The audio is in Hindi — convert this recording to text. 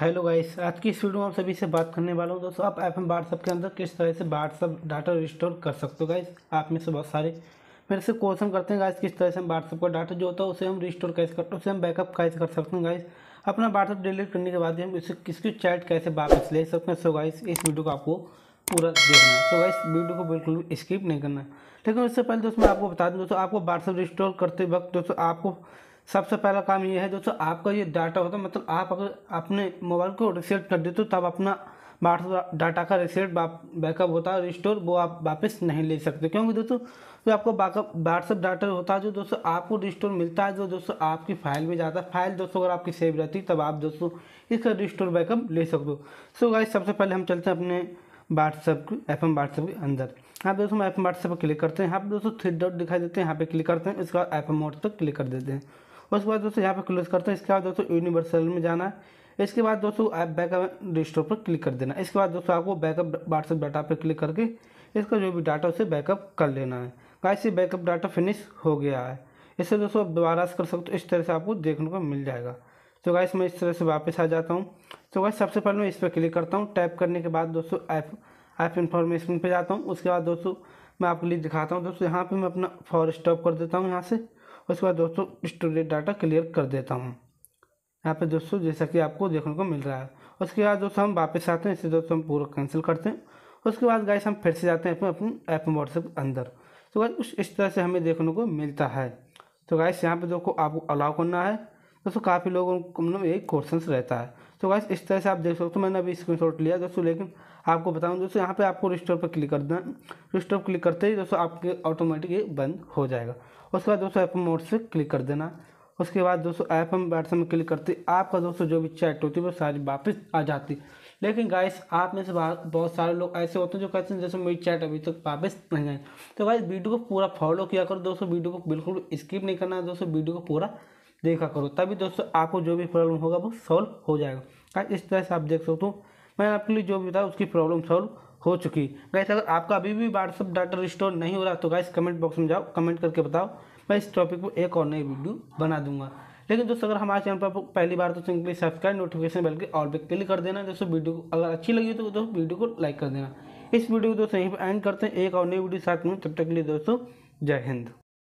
हेलो गाइस आज की इस वीडियो में आप सभी से बात करने वाला हूँ दोस्तों आप एफ एम व्हाट्सअप के अंदर किस तरह से व्हाट्सअप डाटा रिस्टोर कर सकते हो गाइस आप में से बहुत सारे मेरे से क्वेश्चन करते हैं गाइस किस तरह से हम व्हाट्सअप का डाटा जो होता है उसे हम रिस्टोर कैसे करते उसे हम बैकअप कैसे कर सकते हैं गाइस अपना व्हाट्सअप डिलीट करने के बाद हम इसे किसकी चैट कैसे वापस ले सकते हैं सो गाइस इस वीडियो को आपको पूरा देखना है सो गाइस वीडियो को बिल्कुल स्किप नहीं करना लेकिन उससे पहले दोस्तों मैं आपको बता दूँ दोस्तों आपको व्हाट्सअप रिस्टोर करते वक्त दोस्तों आपको सबसे पहला काम ये है दोस्तों आपका ये डाटा होता है मतलब आप अगर अपने मोबाइल को रिसेट कर देते हो तब अपना डाटा का रिसेट बैकअप होता है रिस्टोर वो आप वापस नहीं ले सकते क्योंकि दोस्तों जो आपको बैकअप व्हाट्सअप डाटा होता है जो दोस्तों आपको रिस्टोर मिलता है जो दोस्तों आपकी फाइल में जाता है फाइल दोस्तों अगर आपकी सेव रहती है तब आप दोस्तों इसका रिस्टोर बैकअप ले सकते हो सो गाइस सबसे पहले हम चलते हैं अपने व्हाट्सअप एफ एम व्हाट्सएप के अंदर यहाँ दोस्तों एफ एम व्हाट्सएप पर क्लिक करते हैं यहाँ पर दोस्तों थ्री डॉट दिखाई देते हैं यहाँ पर क्लिक करते हैं उसके बाद एफ एम मोड पर क्लिक कर देते हैं उसके बाद दोस्तों यहाँ पर क्लोज करते हैं इसके बाद दोस्तों यूनिवर्सल में जाना है इसके बाद दोस्तों आप बैकअप रजिस्टर पर क्लिक कर देना इसके बाद दोस्तों आपको बैकअप व्हाट्सअप डाटा पर क्लिक करके इसका जो भी डाटा उसे बैकअप कर लेना है गाइस ये बैकअप डाटा फिनिश हो गया है इससे दोस्तों आप दोबारा कर सकते हो इस तरह से आपको देखने को मिल जाएगा तो गाइस मैं इस तरह से वापस आ जाता हूँ तो गाइस सबसे पहले मैं इस पर क्लिक करता हूँ टैप करने के बाद दोस्तों ऐप ऐप इन्फॉर्मेशन पर जाता हूँ उसके बाद दोस्तों मैं आपके लिए दिखाता हूँ दोस्तों यहाँ पर मैं अपना फॉर स्टॉप कर देता हूँ यहाँ से उसके बाद दोस्तों स्टोरेज डाटा क्लियर कर देता हूँ यहाँ पे दोस्तों जैसा कि आपको देखने को मिल रहा है उसके बाद दोस्तों हम वापस आते हैं इसे दोस्तों हम पूरा कैंसिल करते हैं उसके बाद गाइस हम फिर से जाते हैं अपने ऐप में व्हाट्सएप के अंदर तो गाइस उस इस तरह से हमें देखने को मिलता है तो गाइस यहाँ पे देखो आपको अलाउ करना है दोस्तों काफ़ी लोगों को मतलब एक क्वेश्चन रहता है तो गाइस इस तरह से आप देख सकते हो मैंने अभी शॉट लिया दोस्तों लेकिन आपको बताऊँ दोस्तों यहाँ पर आपको रिस्टोर पर क्लिक करना है रिस्टोर क्लिक करते ही दोस्तों आपके ऑटोमेटिक बंद हो जाएगा उसके बाद दोस्तों ऐप मोड से क्लिक कर देना उसके बाद दोस्तों एफ एम व्हाट्सएप में क्लिक करते आपका दोस्तों जो भी चैट होती है वो सारी वापस आ जाती लेकिन गाइस आप में से बहुत सारे लोग ऐसे होते हैं जो कहते हैं जैसे मेरी चैट अभी तक वापस नहीं आई तो गाइस वीडियो को पूरा फॉलो किया करो दोस्तों वीडियो को बिल्कुल स्किप नहीं करना है दोस्तों वीडियो को पूरा देखा करो तभी दोस्तों आपको जो भी प्रॉब्लम होगा वो सॉल्व हो जाएगा इस तरह से आप देख सकते हो मैंने आपके लिए जो भी बताया उसकी प्रॉब्लम सॉल्व हो चुकी गैस अगर आपका अभी भी व्हाट्सअप डाटा रिस्टोर नहीं हो रहा तो गैस कमेंट बॉक्स में जाओ कमेंट करके बताओ मैं इस टॉपिक पर एक और नई वीडियो बना दूंगा लेकिन दोस्तों अगर हमारे चैनल पर पहली बार तो सिंपली सब्सक्राइब नोटिफिकेशन बेल के ऑल पे क्लिक कर देना दोस्तों वीडियो को अगर अच्छी लगी तो दोस्तों वीडियो को लाइक कर देना इस वीडियो को दोस्तों यहीं पर एंड करते हैं एक और नई वीडियो साथ में तब तक के लिए दोस्तों जय हिंद